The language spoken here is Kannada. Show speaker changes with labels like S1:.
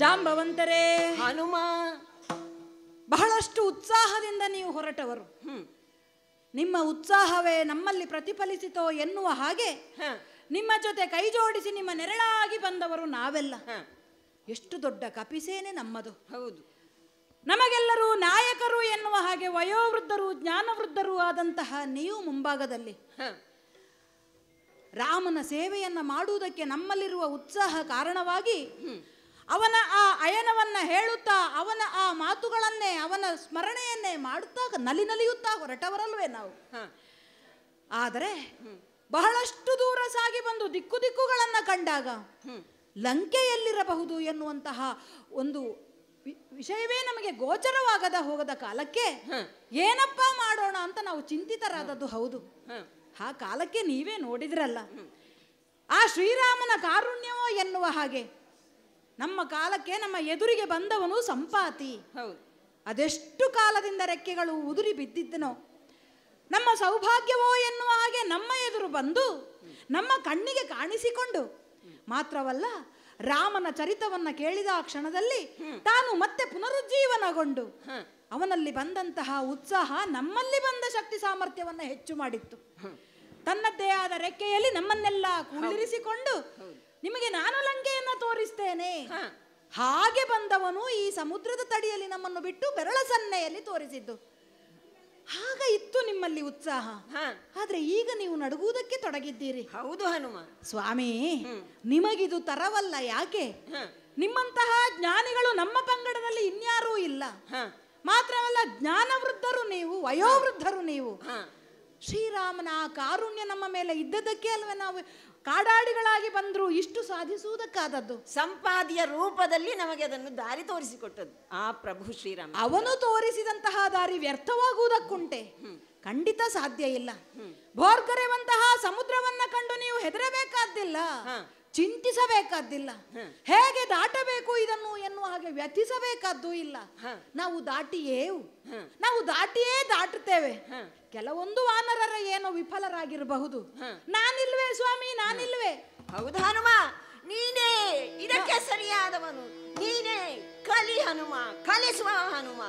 S1: ಜಾಂಬವಂತರೇ ಹನುಮ ಬಹಳಷ್ಟು ಉತ್ಸಾಹದಿಂದ ನೀವು ಹೊರಟವರು ನಿಮ್ಮ ಉತ್ಸಾಹವೇ ನಮ್ಮಲ್ಲಿ ಪ್ರತಿಫಲಿಸಿತೋ ಎನ್ನುವ ಹಾಗೆ ನಿಮ್ಮ ಜೊತೆ ಕೈ ಜೋಡಿಸಿ ನಿಮ್ಮ ನೆರಳಾಗಿ ಬಂದವರು ನಾವೆಲ್ಲ ಎಷ್ಟು ದೊಡ್ಡ ಕಪಿಸೇನೆ ನಮ್ಮದು ಹೌದು ನಮಗೆಲ್ಲರೂ ನಾಯಕರು ಎನ್ನುವ ಹಾಗೆ ವಯೋವೃದ್ಧರು ಜ್ಞಾನವೃದ್ಧರು ಆದಂತಹ ನೀವು ಮುಂಭಾಗದಲ್ಲಿ ರಾಮನ ಸೇವೆಯನ್ನು ಮಾಡುವುದಕ್ಕೆ ನಮ್ಮಲ್ಲಿರುವ ಉತ್ಸಾಹ ಕಾರಣವಾಗಿ ಅವನ ಆ ಅಯನವನ್ನು ಹೇಳುತ್ತಾ ಅವನ ಆ ಮಾತುಗಳನ್ನೇ ಅವನ ಸ್ಮರಣೆಯನ್ನೇ ಮಾಡುತ್ತಾ ನಲಿ ನಲಿಯುತ್ತಾ ಹೊರಟವರಲ್ವೇ ನಾವು ಆದರೆ ಬಹಳಷ್ಟು ದೂರ ಸಾಗಿ ಬಂದು ದಿಕ್ಕು ದಿಕ್ಕುಗಳನ್ನು ಕಂಡಾಗ ಲಂಕೆಯಲ್ಲಿರಬಹುದು ಎನ್ನುವಂತಹ ಒಂದು ವಿಷಯವೇ ನಮಗೆ ಗೋಚರವಾಗದ ಹೋಗದ ಕಾಲಕ್ಕೆ ಏನಪ್ಪ ಮಾಡೋಣ ಅಂತ ನಾವು ಚಿಂತಿತರಾದದ್ದು ಹೌದು ಆ ಕಾಲಕ್ಕೆ ನೀವೇ ನೋಡಿದ್ರಲ್ಲ ಆ ಶ್ರೀರಾಮನ ಕಾರುಣ್ಯವೋ ಎನ್ನುವ ಹಾಗೆ ನಮ್ಮ ಕಾಲಕ್ಕೆ ನಮ್ಮ ಎದುರಿಗೆ ಬಂದವನು ಸಂಪಾತಿ ಅದೆಷ್ಟು ಕಾಲದಿಂದ ರೆಕ್ಕೆಗಳು ಉದುರಿ ಬಿದ್ದಿದ್ದನೋ ನಮ್ಮ ಸೌಭಾಗ್ಯವೋ ಎನ್ನುವ ಹಾಗೆ ನಮ್ಮ ಎದುರು ಬಂದು ನಮ್ಮ ಕಣ್ಣಿಗೆ ಕಾಣಿಸಿಕೊಂಡು ಮಾತ್ರವಲ್ಲ ರಾಮನ ಚರಿತವನ್ನ ಕೇಳಿದ ಆ ಕ್ಷಣದಲ್ಲಿ ತಾನು ಮತ್ತೆ ಪುನರುಜ್ಜೀವನಗೊಂಡು ಅವನಲ್ಲಿ ಬಂದಂತಹ ಉತ್ಸಾಹ ನಮ್ಮಲ್ಲಿ ಬಂದ ಶಕ್ತಿ ಸಾಮರ್ಥ್ಯವನ್ನು ಹೆಚ್ಚು ಮಾಡಿತ್ತು ತನ್ನದೇ ಆದ ರೆಕ್ಕೆಯಲ್ಲಿ ನಮ್ಮನ್ನೆಲ್ಲ ಕುಳ್ಳಿರಿಸಿಕೊಂಡು ನಿಮಗೆ ನಾನು ಲಂಕೆಯನ್ನು ತೋರಿಸ್ತೇನೆ ಹಾಗೆ ಬಂದವನು ಈ ಸಮುದ್ರದ ತಡಿಯಲ್ಲಿ ನಮ್ಮನ್ನು ಬಿಟ್ಟು ಬೆರಳ ಸನ್ನೆಯಲ್ಲಿ ತೋರಿಸಿದ್ದು ಆಗ ಇತ್ತು ನಿಮ್ಮಲ್ಲಿ ಉತ್ಸಾಹ ಆದ್ರೆ ಈಗ ನೀವು ನಡುಗುವುದಕ್ಕೆ ತೊಡಗಿದ್ದೀರಿ ಹೌದು ಹನುಮ ಸ್ವಾಮಿ ನಿಮಗಿದು ತರವಲ್ಲ ಯಾಕೆ ನಿಮ್ಮಂತಹ ಜ್ಞಾನಿಗಳು ನಮ್ಮ ಪಂಗಡದಲ್ಲಿ ಇನ್ಯಾರೂ ಇಲ್ಲ ಮಾತ್ರವಲ್ಲ ಜ್ಞಾನ ವೃದ್ಧರು ನೀವು ವಯೋವೃದ್ಧರು ನೀವು ಶ್ರೀರಾಮನ ಆ ಕಾರುಣ್ಯ ನಮ್ಮ ಮೇಲೆ ಇದ್ದದಕ್ಕೆ ಅಲ್ವೇ ನಾವು ಕಾಡಾಡಿಗಳಾಗಿ ಬಂದ್ರು ಇಷ್ಟು ಸಾಧಿಸುವುದಕ್ಕಾದದ್ದು ಸಂಪಾದಿಯ ರೂಪದಲ್ಲಿ ನಮಗೆ ಅದನ್ನು ದಾರಿ ತೋರಿಸಿಕೊಟ್ಟದ್ದು ಆ ಪ್ರಭು ಶ್ರೀರಾಮ ಅವನು ತೋರಿಸಿದಂತಹ ದಾರಿ ವ್ಯರ್ಥವಾಗುವುದಕ್ಕುಂಟೆ ಖಂಡಿತ ಸಾಧ್ಯ ಇಲ್ಲ ಭೋರ್ಕರೆವಂತಹ ಸಮುದ್ರವನ್ನ ಕಂಡು ನೀವು ಹೆದರಬೇಕಾದ್ದಿಲ್ಲ ಚಿಂತಿಸಬೇಕಾದ್ದಿಲ್ಲ ಹೇಗೆ ದಾಟಬೇಕು ಇದನ್ನು ಎನ್ನುವ ಹಾಗೆ ವ್ಯಥಿಸಬೇಕಾದ್ದು ಇಲ್ಲ ನಾವು ದಾಟಿಯೇವು ನಾವು ದಾಟಿಯೇ ಇದ್ದೇವೆ ಕೆಲವೊಂದು ವಾನರರ ಏನೋ ವಿಫಲರಾಗಿರಬಹುದು ನಾನಿಲ್ವೇ ಸ್ವಾಮಿ ನಾನಿಲ್ವೇ ಹೌದು ಹನುಮ ನೀನೇ ಇದಕ್ಕೆ ಸರಿಯಾದವನು ನೀನೇ ಕಲಿ ಹನುಮ ಕಲಿಸುವ ಹನುಮ